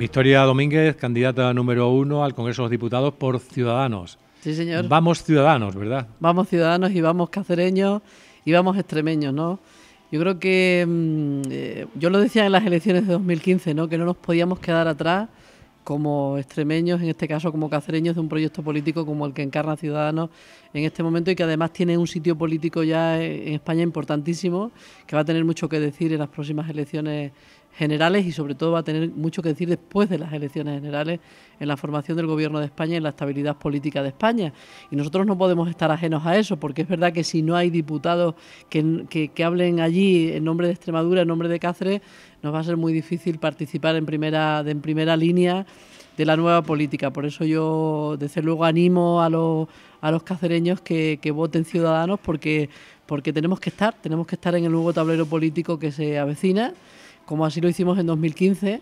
Victoria Domínguez, candidata número uno al Congreso de los Diputados por Ciudadanos. Sí, señor. Vamos ciudadanos, ¿verdad? Vamos ciudadanos y vamos cacereños y vamos extremeños, ¿no? Yo creo que, mm, eh, yo lo decía en las elecciones de 2015, ¿no? Que no nos podíamos quedar atrás como extremeños, en este caso como cacereños, de un proyecto político como el que encarna Ciudadanos en este momento y que además tiene un sitio político ya en España importantísimo, que va a tener mucho que decir en las próximas elecciones generales y sobre todo va a tener mucho que decir después de las elecciones generales en la formación del gobierno de España y en la estabilidad política de España. Y nosotros no podemos estar ajenos a eso, porque es verdad que si no hay diputados que, que, hablen allí en nombre de Extremadura, en nombre de Cáceres, nos va a ser muy difícil participar en primera, en primera línea de la nueva política. Por eso yo, desde luego, animo a los, a los cacereños que, que voten ciudadanos, porque, porque tenemos que estar, tenemos que estar en el nuevo tablero político que se avecina como así lo hicimos en 2015,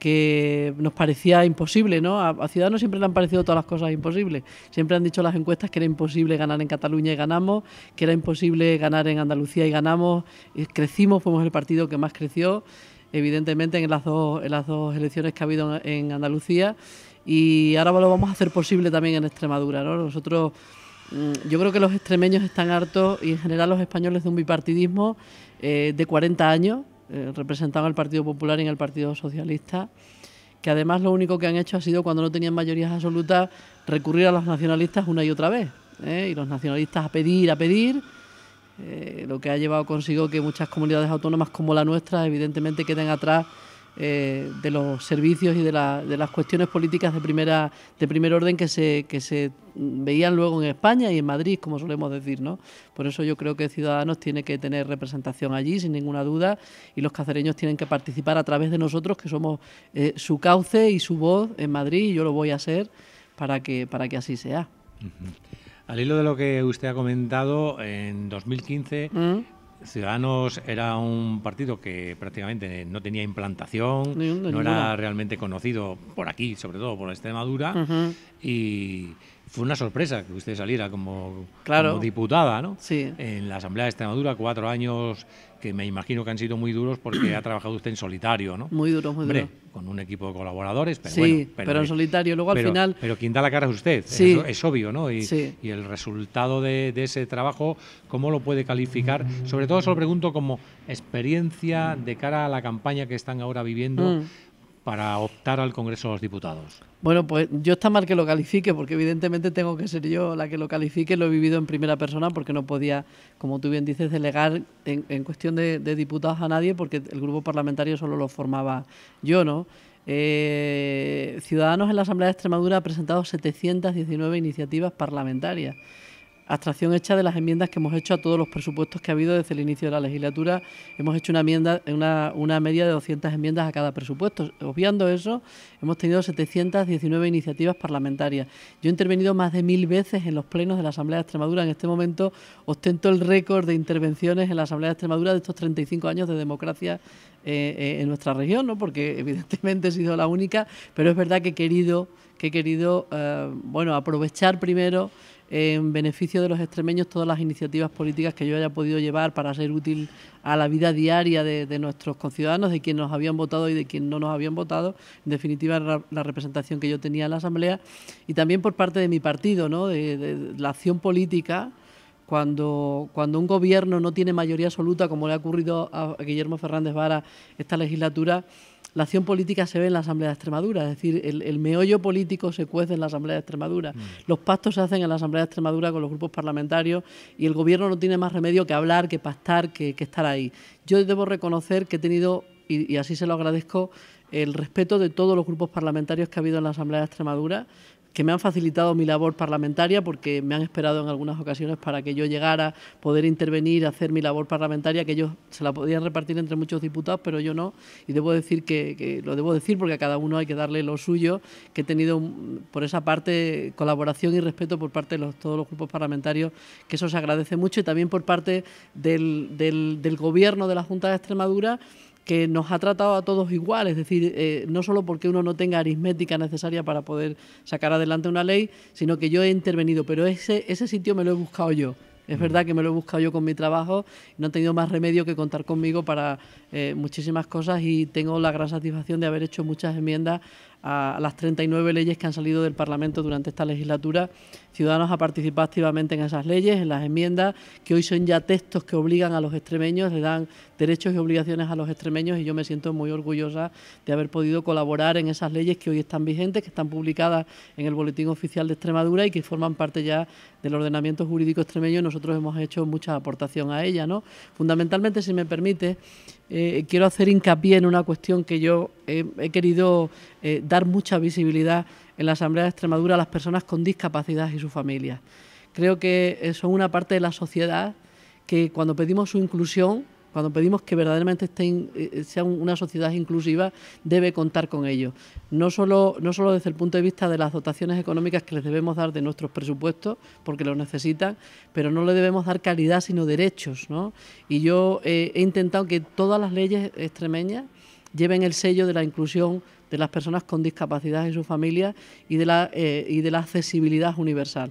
que nos parecía imposible, ¿no? A, Ciudadanos siempre le han parecido todas las cosas imposibles. Siempre han dicho las encuestas que era imposible ganar en Cataluña y ganamos, que era imposible ganar en Andalucía y ganamos. crecimos, fuimos el partido que más creció, evidentemente, en las dos, elecciones que ha habido en, Andalucía. Y ahora lo vamos a hacer posible también en Extremadura, ¿no? Nosotros. Mm, yo creo que los extremeños están hartos y en general los españoles de un bipartidismo eh, de 40 años, eh, representaban al Partido Popular y en el Partido Socialista, que además lo único que han hecho ha sido, cuando no tenían mayorías absolutas, recurrir a los nacionalistas una y otra vez. ¿eh? Y los nacionalistas a pedir, a pedir, eh, lo que ha llevado consigo que muchas comunidades autónomas como la nuestra, evidentemente, queden atrás eh, de los servicios y de, las cuestiones políticas de, primera, de primer orden que se, que se veían luego en España y en Madrid, como solemos decir, ¿no? Por eso yo creo que Ciudadanos tiene que tener representación allí, sin ninguna duda, y los cazareños tienen que participar a través de nosotros, que somos eh, su cauce y su voz en Madrid, y yo lo voy a hacer para que, para que así sea. Al hilo de lo que usted ha comentado, en 2015 Ciudadanos era un partido que prácticamente no tenía implantación, no, era realmente conocido por aquí, sobre todo por Extremadura, y fue una sorpresa que usted saliera como, diputada ¿no? Sí. en la Asamblea de Extremadura, cuatro años que me imagino que han sido muy duros porque ha trabajado usted en solitario, ¿no? Muy duro, muy duro. con un equipo de colaboradores, pero bueno, pero, en solitario, luego al final... Pero quien da la cara es usted, sí. es, obvio, ¿no? Y, el resultado de, ese trabajo, ¿cómo lo puede calificar? Sobre todo se lo pregunto como experiencia de cara a la campaña que están ahora viviendo... Mm para optar al Congreso de los Diputados? Bueno, pues yo está mal que lo califique, porque evidentemente tengo que ser yo la que lo califique, lo he vivido en primera persona, porque no podía, como tú bien dices, delegar en, cuestión de, diputados a nadie, porque el grupo parlamentario solo lo formaba yo, ¿no? Eh, Ciudadanos en la Asamblea de Extremadura ha presentado 719 iniciativas parlamentarias abstracción hecha de las enmiendas que hemos hecho a todos los presupuestos que ha habido desde el inicio de la legislatura. Hemos hecho una, media de 200 enmiendas a cada presupuesto. Obviando eso, hemos tenido 719 iniciativas parlamentarias. Yo he intervenido más de mil veces en los plenos de la Asamblea de Extremadura. En este momento ostento el récord de intervenciones en la Asamblea de Extremadura de estos 35 años de democracia eh, eh, en nuestra región, ¿no? porque evidentemente he sido la única, pero es verdad que he querido, que he querido eh, bueno, aprovechar primero en beneficio de los extremeños todas las iniciativas políticas que yo haya podido llevar para ser útil a la vida diaria de, nuestros conciudadanos, de quienes nos habían votado y de quienes no nos habían votado, en definitiva la, representación que yo tenía en la Asamblea, y también por parte de mi partido, ¿no? de, la acción política. Cuando, cuando un gobierno no tiene mayoría absoluta, como le ha ocurrido a Guillermo Fernández Vara esta legislatura, la acción política se ve en la Asamblea de Extremadura, es decir, el, meollo político se cuece en la Asamblea de Extremadura. Mm. Los pactos se hacen en la Asamblea de Extremadura con los grupos parlamentarios y el Gobierno no tiene más remedio que hablar, que pactar, que, estar ahí. Yo debo reconocer que he tenido, y así se lo agradezco, el respeto de todos los grupos parlamentarios que ha habido en la Asamblea de Extremadura que me han facilitado mi labor parlamentaria porque me han esperado en algunas ocasiones para que yo llegara, poder intervenir, hacer mi labor parlamentaria, que ellos se la podían repartir entre muchos diputados, pero yo no. Y debo decir que, lo debo decir porque a cada uno hay que darle lo suyo, que he tenido por esa parte colaboración y respeto por parte de todos los grupos parlamentarios, que eso se agradece mucho, y también por parte del Gobierno de la Junta de Extremadura que nos ha tratado a todos igual, es decir, eh, no solo porque uno no tenga aritmética necesaria para poder sacar adelante una ley, sino que yo he intervenido, pero ese, ese sitio me lo he buscado yo. Es mm. verdad que me lo he buscado yo con mi trabajo, no he tenido más remedio que contar conmigo para eh, muchísimas cosas y tengo la gran satisfacción de haber hecho muchas enmiendas a las 39 leyes que han salido del Parlamento durante esta legislatura. Ciudadanos ha participado activamente en esas leyes, en las enmiendas, que hoy son ya textos que obligan a los extremeños, le dan derechos y obligaciones a los extremeños y yo me siento muy orgullosa de haber podido colaborar en esas leyes que hoy están vigentes, que están publicadas en el Boletín Oficial de Extremadura y que forman parte ya del ordenamiento jurídico extremeño y nosotros hemos hecho mucha aportación a ella. ¿no? Fundamentalmente, si me permite, eh, quiero hacer hincapié en una cuestión que yo eh, he querido eh, dar mucha visibilidad en la Asamblea de Extremadura a las personas con discapacidad y sus familias. Creo que son una parte de la sociedad que cuando pedimos su inclusión cuando pedimos que verdaderamente estén, eh, sea una sociedad inclusiva, debe contar con ello. No solo, no solo desde el punto de vista de las dotaciones económicas que les debemos dar de nuestros presupuestos, porque los necesitan, pero no le debemos dar calidad, sino derechos. Y yo eh, he intentado que todas las leyes extremeñas lleven el sello de la inclusión de las personas con discapacidad en sus familias y eh, y de la accesibilidad universal.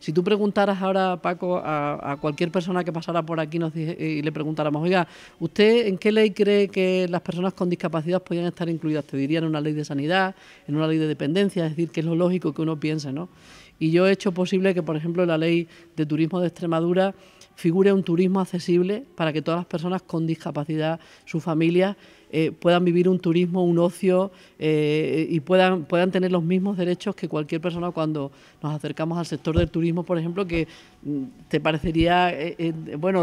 Si tú preguntaras ahora, Paco, a, cualquier persona que pasara por aquí y le preguntáramos, oiga, ¿usted en qué ley cree que las personas con discapacidad podrían estar incluidas? Te diría en una ley de sanidad, en una ley de dependencia, es decir, que es lo lógico que uno piense, ¿no? Y yo he hecho posible que, por ejemplo, la ley de turismo de Extremadura figure un turismo accesible para que todas las personas con discapacidad, sus familias, eh, puedan vivir un turismo, un ocio eh, y puedan, tener los mismos derechos que cualquier persona cuando nos acercamos al sector del turismo, por ejemplo, que mm, te parecería eh,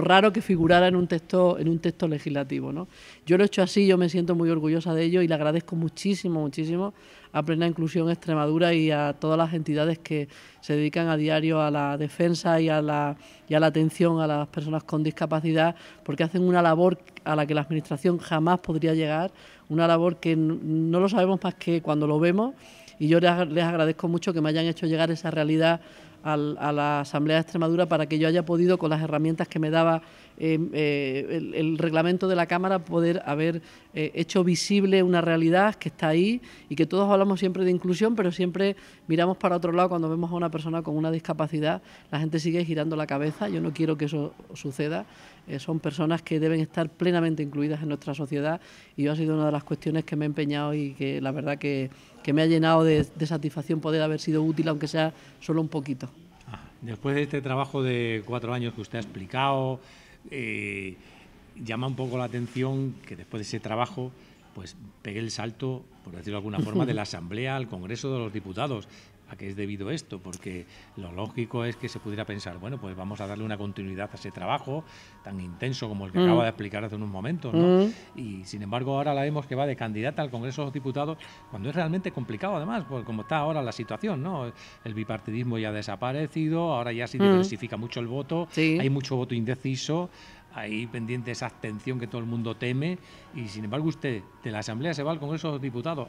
raro que figurara en un texto, en un texto legislativo. ¿no? Yo lo he hecho así, yo me siento muy orgullosa de ello y le agradezco muchísimo, muchísimo a Plena Inclusión Extremadura y a todas las entidades que se dedican a diario a la defensa y a la, y a la atención a las personas con discapacidad, porque hacen una labor a la que la Administración jamás podría llegar, una labor que no lo sabemos más que cuando lo vemos y yo les agradezco mucho que me hayan hecho llegar esa realidad a la Asamblea de Extremadura para que yo haya podido, con las herramientas que me daba eh, eh, el, reglamento de la Cámara, poder haber eh, hecho visible una realidad que está ahí y que todos hablamos siempre de inclusión, pero siempre miramos para otro lado cuando vemos a una persona con una discapacidad, la gente sigue girando la cabeza, yo no quiero que eso suceda, son personas que deben estar plenamente incluidas en nuestra sociedad y yo ha sido una de las cuestiones que me he empeñado y que la verdad que, me ha llenado de satisfacción poder haber sido útil, aunque sea solo un poquito después de este trabajo de cuatro años que usted ha explicado, eh, llama un poco la atención que después de ese trabajo pues pegué el salto, por decirlo de alguna forma, de la Asamblea al Congreso de los Diputados a qué es debido esto, porque lo lógico es que se pudiera pensar, bueno, pues vamos a darle una continuidad a ese trabajo tan intenso como el que mm. acaba de explicar hace unos momentos, ¿no? Mm. Y sin embargo ahora la vemos que va de candidata al Congreso de los Diputados, cuando es realmente complicado además, pues como está ahora la situación, ¿no? El bipartidismo ya ha desaparecido, ahora ya se mm. diversifica mucho el voto, hay mucho voto indeciso, ahí pendiente esa abstención que todo el mundo teme y sin embargo usted de la Asamblea se va al Congreso de Diputados.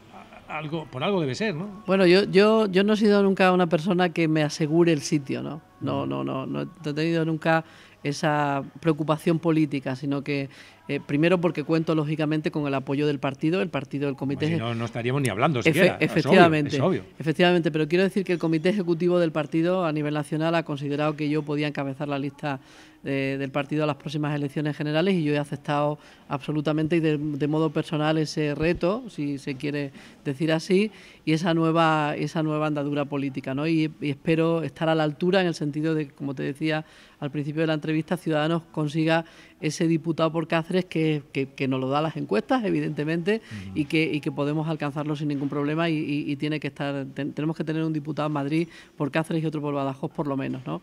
Algo, por algo debe ser, ¿no? Bueno, yo, yo, yo no he sido nunca una persona que me asegure el sitio, ¿no? No, mm. no, no, no, he tenido nunca esa preocupación política, sino que eh, primero porque cuento lógicamente con el apoyo del partido, el partido del comité. Pues si no, no estaríamos ni hablando siquiera. efectivamente, efectivamente, pero quiero decir que el comité ejecutivo del partido a nivel nacional ha considerado que yo podía encabezar la lista del partido a las próximas elecciones generales y yo he aceptado absolutamente y de, modo personal ese reto, si se quiere decir así, y esa nueva, esa nueva andadura política. ¿no? Y, y espero estar a la altura en el sentido de, como te decía al principio de la entrevista, Ciudadanos consiga ese diputado por Cáceres que, nos lo da las encuestas, evidentemente, y, que, y que podemos alcanzarlo sin ningún problema y, tiene que estar, tenemos que tener un diputado en Madrid por Cáceres y otro por Badajoz por lo menos, ¿no?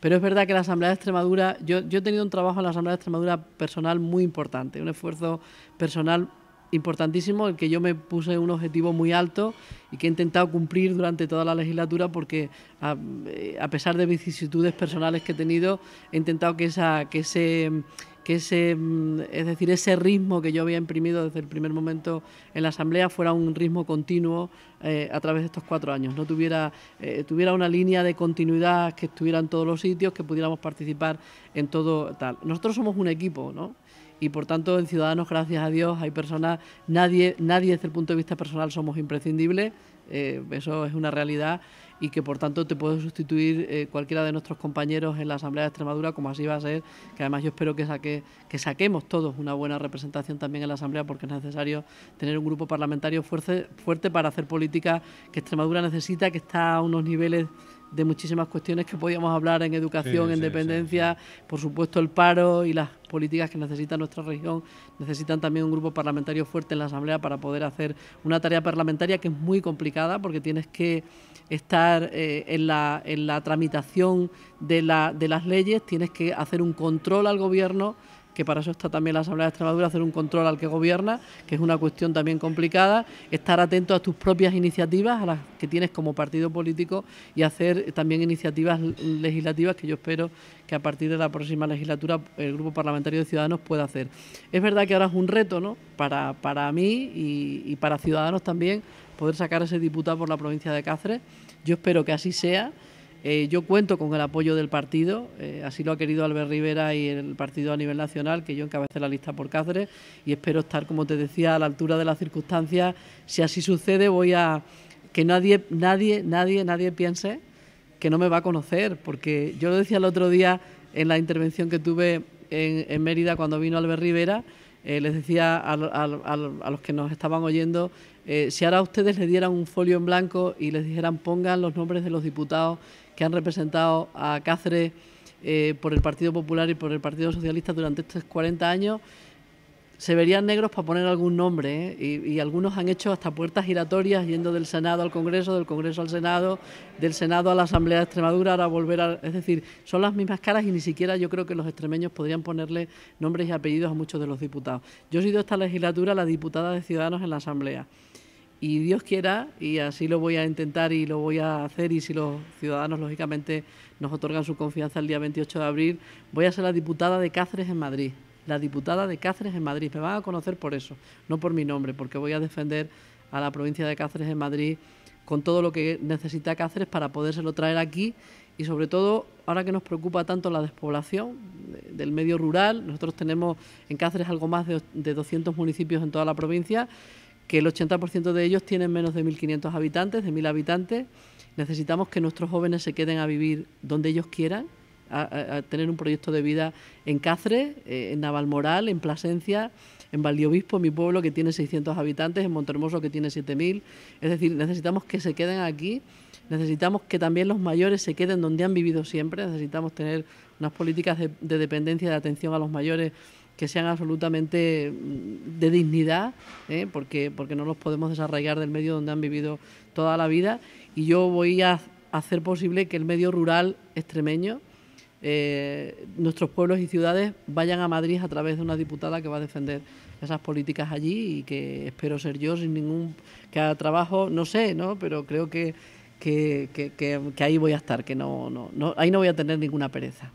Pero es verdad que la Asamblea de Extremadura, yo, he tenido un trabajo en la Asamblea de Extremadura personal muy importante, un esfuerzo personal importantísimo, el que yo me puse un objetivo muy alto y que he intentado cumplir durante toda la legislatura porque a, eh, a pesar de vicisitudes personales que he tenido, he intentado que, esa, que ese que ese, mm, es decir, ese ritmo que yo había imprimido desde el primer momento en la Asamblea fuera un ritmo continuo eh, a través de estos cuatro años, no eh, tuviera, una línea de continuidad que estuviera en todos los sitios, que pudiéramos participar en todo tal. Nosotros somos un equipo, ¿no? y por tanto en Ciudadanos, gracias a Dios, hay personas, nadie, nadie desde el punto de vista personal somos imprescindibles, eh, eso es una realidad, y que por tanto te puede sustituir eh, cualquiera de nuestros compañeros en la Asamblea de Extremadura, como así va a ser, que además yo espero que, que saquemos todos una buena representación también en la Asamblea, porque es necesario tener un grupo parlamentario fuerte, fuerte para hacer política que Extremadura necesita, que está a unos niveles de muchísimas cuestiones que podíamos hablar en educación, en dependencia, por supuesto el paro y las políticas que necesita nuestra región, necesitan también un grupo parlamentario fuerte en la Asamblea para poder hacer una tarea parlamentaria que es muy complicada porque tienes que estar eh, en, la, la tramitación de, la, de las leyes, tienes que hacer un control al gobierno que para eso está también la Asamblea de Extremadura, hacer un control al que gobierna, que es una cuestión también complicada, estar atento a tus propias iniciativas, a las que tienes como partido político y hacer también iniciativas legislativas que yo espero que a partir de la próxima legislatura el Grupo Parlamentario de Ciudadanos pueda hacer. Es verdad que ahora es un reto ¿no? para, mí y, y para Ciudadanos también poder sacar a ese diputado por la provincia de Cáceres. Yo espero que así sea. Eh, yo cuento con el apoyo del partido, eh, así lo ha querido Albert Rivera y el partido a nivel nacional, que yo encabezé la lista por Cáceres y espero estar, como te decía, a la altura de las circunstancias. Si así sucede, voy a que nadie, nadie, nadie, nadie piense que no me va a conocer, porque yo lo decía el otro día en la intervención que tuve en, Mérida cuando vino Albert Rivera, eh, les decía a, los que nos estaban oyendo, si ahora ustedes le dieran un folio en blanco y les dijeran pongan los nombres de los diputados que han representado a Cáceres eh, por el Partido Popular y por el Partido Socialista durante estos 40 años, se verían negros para poner algún nombre. ¿eh? Y, algunos han hecho hasta puertas giratorias yendo del Senado al Congreso, del Congreso al Senado, del Senado a la Asamblea de Extremadura, ahora volver a... Es decir, son las mismas caras y ni siquiera yo creo que los extremeños podrían ponerle nombres y apellidos a muchos de los diputados. Yo he sido esta legislatura la diputada de Ciudadanos en la Asamblea y Dios quiera, y así lo voy a intentar y lo voy a hacer, y si los ciudadanos, lógicamente, nos otorgan su confianza el día 28 de abril, voy a ser la diputada de Cáceres en Madrid. La diputada de Cáceres en Madrid. Me van a conocer por eso, no por mi nombre, porque voy a defender a la provincia de Cáceres en Madrid con todo lo que necesita Cáceres para podérselo traer aquí y sobre todo ahora que nos preocupa tanto la despoblación del medio rural, nosotros tenemos en Cáceres algo más de, 200 municipios en toda la provincia que el 80% de ellos tienen menos de 1.500 habitantes, de 1.000 habitantes. Necesitamos que nuestros jóvenes se queden a vivir donde ellos quieran, a, tener un proyecto de vida en Cáceres, eh, en Navalmoral, en Plasencia, en Valdiobispo, mi pueblo, que tiene 600 habitantes, en Montermoso, que tiene 7.000. Es decir, necesitamos que se queden aquí, necesitamos que también los mayores se queden donde han vivido siempre, necesitamos tener unas políticas de, de dependencia, de atención a los mayores que sean absolutamente mm, de dignidad, ¿eh? porque, porque no los podemos desarraigar del medio donde han vivido toda la vida. Y yo voy a hacer posible que el medio rural extremeño, eh, nuestros pueblos y ciudades vayan a Madrid a través de una diputada que va a defender esas políticas allí y que espero ser yo sin ningún que haga trabajo, no sé, ¿no? pero creo que, que, ahí voy a estar, que no, no, no, ahí no voy a tener ninguna pereza.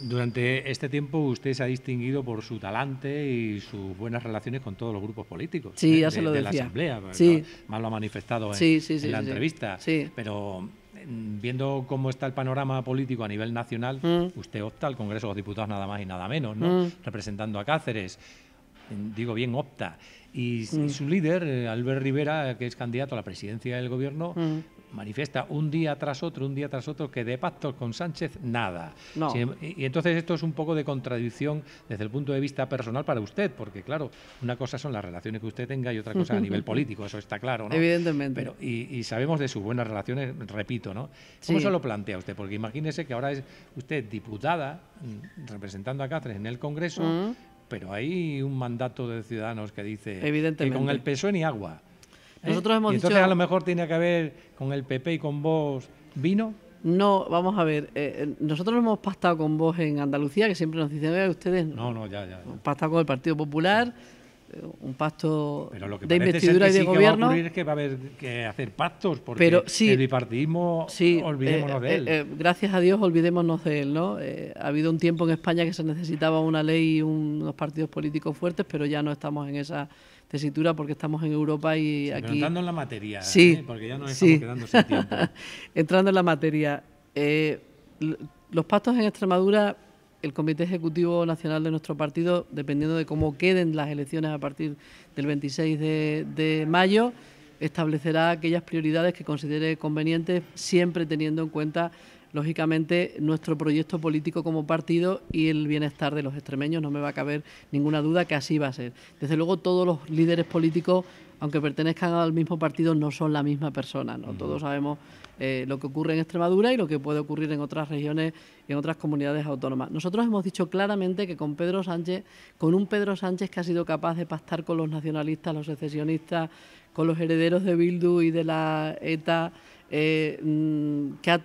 Durante este tiempo usted se ha distinguido por su talante y sus buenas relaciones con todos los grupos políticos. Sí, ¿eh? de, la Asamblea, sí. más lo ha manifestado en, la entrevista. Pero mm, viendo cómo está el panorama político a nivel nacional, mm. usted opta al Congreso de los Diputados nada más y nada menos, ¿no? Mm. Representando a Cáceres, digo bien opta. Mm. Y, su líder, eh, Albert Rivera, que es candidato a la presidencia del gobierno, mm. manifiesta un día tras otro, un día tras otro, que de pactos con Sánchez nada. y, entonces esto es un poco de contradicción desde el punto de vista personal para usted, porque claro, una cosa son las relaciones que usted tenga y otra cosa a nivel político, eso está claro, ¿no? Evidentemente. Pero, y, sabemos de sus buenas relaciones, repito, ¿no? ¿Cómo se lo plantea usted? Porque imagínese que ahora es usted diputada mm, representando a Cáceres en el Congreso pero hay un mandato de ciudadanos que dice que con el PSOE ni agua. ¿Eh? Nosotros y entonces a lo mejor tiene que ver... con el PP y con vos vino. No, vamos a ver, eh, eh, nosotros hemos pactado con vos en Andalucía, que siempre nos dicen, ustedes... No, no, ya, ya. ya. Pactado con el Partido Popular. Eh, un pacto de investidura de sí gobierno. Que va a es que va a haber que hacer pactos, porque pero sí, el bipartidismo, eh, olvidémonos de eh, él. gracias a Dios, olvidémonos de él. ¿no? ha habido un tiempo en España que se necesitaba una ley y unos partidos políticos fuertes, pero ya no estamos en esa tesitura porque estamos en Europa y aquí. entrando en la materia, porque ya nos estamos quedando sin tiempo. entrando en la materia, los pactos en Extremadura el Comité Ejecutivo Nacional de nuestro partido, dependiendo de cómo queden las elecciones a partir del 26 de, mayo, establecerá aquellas prioridades que considere convenientes, siempre teniendo en cuenta, lógicamente, nuestro proyecto político como partido y el bienestar de los extremeños. No me va a caber ninguna duda que así va a ser. Desde luego, todos los líderes políticos, aunque pertenezcan al mismo partido, no son la misma persona. ¿no? Todos sabemos eh, lo que ocurre en Extremadura y lo que puede ocurrir en otras regiones y en otras comunidades autónomas. Nosotros hemos dicho claramente que con Pedro Sánchez, con un Pedro Sánchez que ha sido capaz de pactar con los nacionalistas, los secesionistas, con los herederos de Bildu y de la ETA, eh, mm, que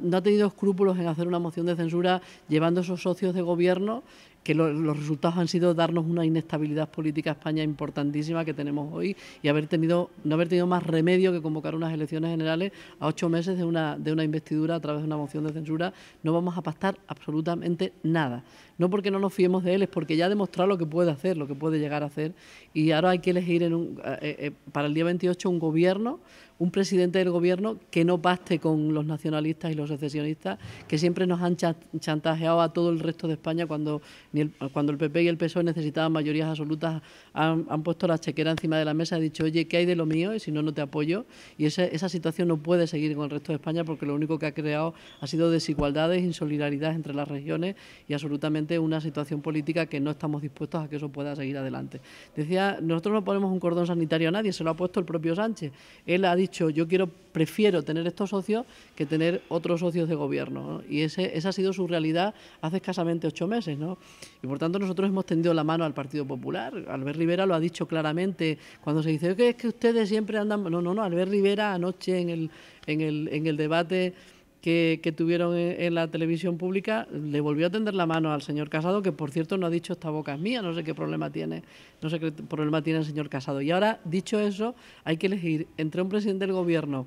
no ha tenido escrúpulos en hacer una moción de censura llevando a esos socios de gobierno que los resultados han sido darnos una inestabilidad política a España importantísima que tenemos hoy y haber tenido, no haber tenido más remedio que convocar unas elecciones generales a ocho meses de una, de una investidura a través de una moción de censura. No vamos a pastar absolutamente nada. No porque no nos fiemos de él, es porque ya ha demostrado lo que puede hacer, lo que puede llegar a hacer. Y ahora hay que elegir en eh, eh, eh, para el día 28 un gobierno un presidente del gobierno que no baste con los nacionalistas y los secesionistas que siempre nos han chantajeado a todo el resto de España cuando, el, cuando el PP y el PSOE necesitaban mayorías absolutas, han, puesto la chequera encima de la mesa y han dicho, oye, ¿qué hay de lo mío? Y si no, no te apoyo. Y esa, situación no puede seguir con el resto de España porque lo único que ha creado ha sido desigualdades, insolidaridad entre las regiones y absolutamente una situación política que no estamos dispuestos a que eso pueda seguir adelante. Decía, nosotros no ponemos un cordón sanitario a nadie, se lo ha puesto el propio Sánchez. Él ha yo quiero prefiero tener estos socios que tener otros socios de gobierno. Y esa ha sido su realidad hace escasamente ocho meses. ¿no? Y por tanto nosotros hemos tendido la mano al Partido Popular. Albert Rivera lo ha dicho claramente cuando se dice que es que ustedes siempre andan... No, no, no, Albert Rivera anoche en el, en el, en el debate que, tuvieron en, la televisión pública, le volvió a tender la mano al señor Casado, que por cierto no ha dicho esta boca es mía, no sé qué problema tiene, no sé qué problema tiene el señor Casado. Y ahora, dicho eso, hay que elegir entre un presidente del gobierno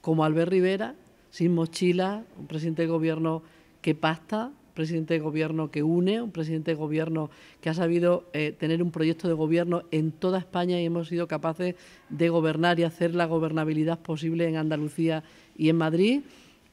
como Albert Rivera, sin mochila, un presidente del gobierno que pasta, un presidente del gobierno que une, un presidente del gobierno que ha sabido eh, tener un proyecto de gobierno en toda España y hemos sido capaces de gobernar y hacer la gobernabilidad posible en Andalucía y en Madrid.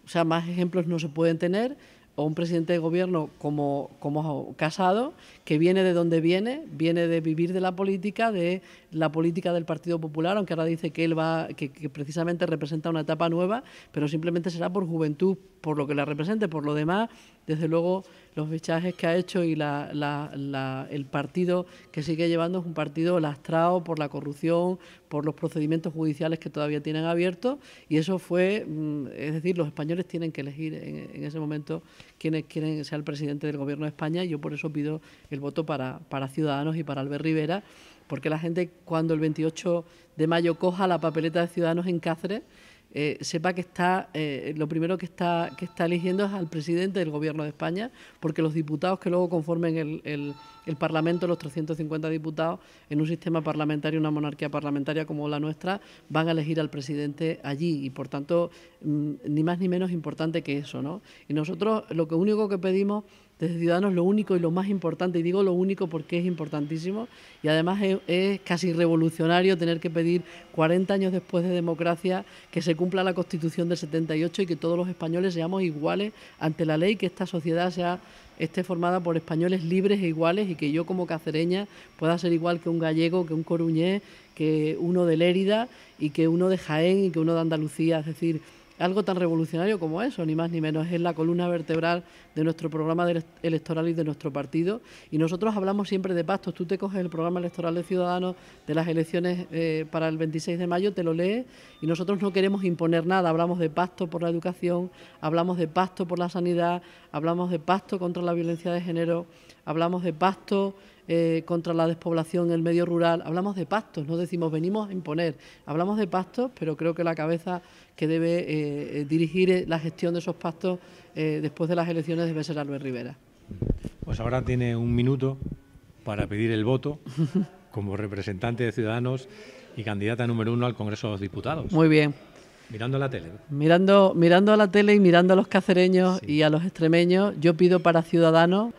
O sea, más ejemplos no se pueden tener. O un presidente de gobierno como, como Casado, que viene de donde viene, viene de vivir de la política, de la política del Partido Popular, aunque ahora dice que él va, que, que precisamente representa una etapa nueva, pero simplemente será por juventud, por lo que la represente, por lo demás, desde luego los fichajes que ha hecho y el partido que sigue llevando es un partido lastrado por la corrupción, por los procedimientos judiciales que todavía tienen abiertos y eso fue, mm, es decir, los españoles tienen que elegir en, ese momento quiénes quieren ser el presidente del gobierno de España y yo por eso pido el voto para, para Ciudadanos y para Albert Rivera, porque la gente cuando el 28 de mayo coja la papeleta de Ciudadanos en Cáceres, eh, sepa que está, eh, lo primero que está, que está eligiendo es al presidente del Gobierno de España, porque los diputados que luego conformen el, el, Parlamento, los 350 diputados, en un sistema parlamentario, una monarquía parlamentaria como la nuestra, van a elegir al presidente allí y, por tanto, mm, ni más ni menos importante que eso. ¿no? Y nosotros lo que único que pedimos desde Ciudadanos lo único y lo más importante, y digo lo único porque es importantísimo, y además es, casi revolucionario tener que pedir 40 años después de democracia que se cumpla la Constitución del 78 y que todos los españoles seamos iguales ante la ley, que esta sociedad sea, esté formada por españoles libres e iguales y que yo como cacereña pueda ser igual que un gallego, que un coruñés, que uno de Lérida y que uno de Jaén y que uno de Andalucía. Es decir, algo tan revolucionario como eso, ni más ni menos. Es la columna vertebral de nuestro programa electoral y de nuestro partido. Y nosotros hablamos siempre de pactos. Tú te coges el programa electoral de Ciudadanos de las elecciones eh, para el 26 de mayo, te lo lees y nosotros no queremos imponer nada. Hablamos de pacto por la educación, hablamos de pacto por la sanidad, hablamos de pacto contra la violencia de género, hablamos de pacto eh, contra la despoblación, en el medio rural, hablamos de pactos, no decimos venimos a imponer, hablamos de pactos, pero creo que la cabeza que debe eh, eh, dirigir la gestión de esos pactos después de las elecciones debe ser Albert Rivera. Pues ahora tiene un minuto para pedir el voto como representante de Ciudadanos y candidata número uno al Congreso de los Diputados. Muy bien. Mirando la tele. Mirando, mirando a la tele y mirando a los cacereños y a los extremeños, yo pido para Ciudadanos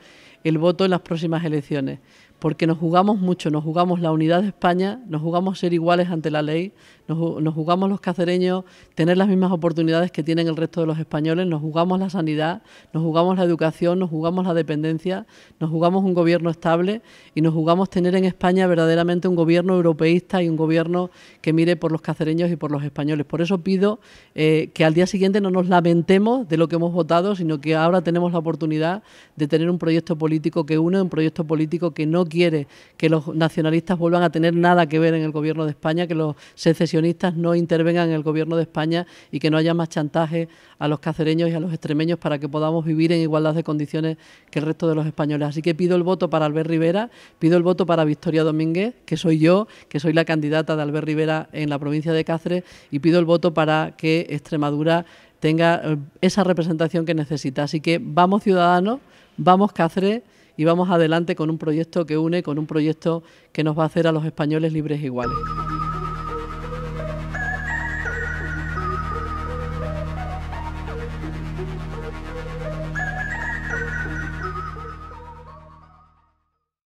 el voto en las próximas elecciones porque nos jugamos mucho, nos jugamos la unidad de España, nos jugamos ser iguales ante la ley, nos, jugamos los cacereños tener las mismas oportunidades que tienen el resto de los españoles, nos jugamos la sanidad, nos jugamos la educación, nos jugamos la dependencia, nos jugamos un gobierno estable y nos jugamos tener en España verdaderamente un gobierno europeísta y un gobierno que mire por los cacereños y por los españoles. Por eso pido eh, que al día siguiente no nos lamentemos de lo que hemos votado, sino que ahora tenemos la oportunidad de tener un proyecto político que une, un proyecto político que no quiere que los nacionalistas vuelvan a tener nada que ver en el gobierno de España, que los secesionistas no intervengan en el gobierno de España y que no haya más chantaje a los cacereños y a los extremeños para que podamos vivir en igualdad de condiciones que el resto de los españoles. Así que pido el voto para Albert Rivera, pido el voto para Victoria Domínguez, que soy yo, que soy la candidata de Albert Rivera en la provincia de Cáceres, y pido el voto para que Extremadura tenga eh, esa representación que necesita. Así que vamos ciudadanos, vamos Cáceres y vamos adelante con un proyecto que une, con un proyecto que nos va a hacer a los españoles libres e iguales.